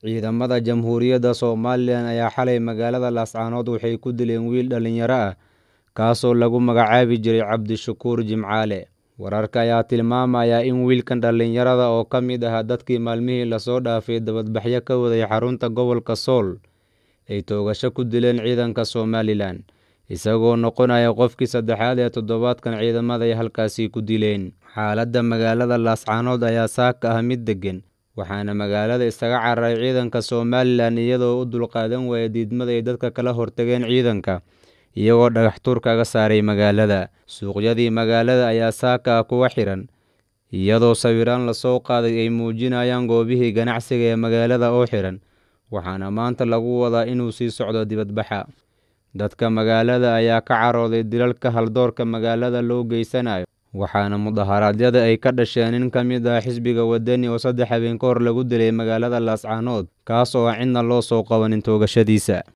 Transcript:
ciidamada jamhuuriyadda somalilan ayaa xalay magaalada laascaanood waxay ku dileen wiil dhallinyaro ah kaasoo lagu magacaabi jiray cabdishakuur jimcaale wararka ayaa tilmaamaya in wiilkan dhallinyarada oo ka mid ah dadkii maalmihii lasoo dhaafay dabadbaxyo ka waday xarunta gobolka sool ay toogasho ku dileen ciidanka somalilan isagoo noqonaya qofkii saddexaad ee toddobaadkan ciidamada ay halkaasi ku dileen xaaladda magaalada laascaanood ayaa saaka ah mid deggan waxaana magaalada isaga cararay ciidanka somalilan iyadoo u dulqaadan waaya diidmada ay dadka kala hortageen ciidanka iyagoo dhagax tuur kaga saaray magaalada suuqyadii magaalada ayaa saaka ah kuwa xihan iyadoo sawiraan lasoo qaaday ay muujinayaan goobihii ganacsiga ee magaalada oo xihan waxaana maanta lagu wadaa inuu sii socdo dibadbaxa dadka magaalada ayaa ka carooday dilalka haldoorka magaalada loo geysanayo waxaana mudaharaadyada ay ka dhasheen in ka mid ah xisbiga wadani oo saddex habeen ka hor lagu dilay magaalada laascaanood kaas oo cidna ah loo soo qabanin toogashadiisa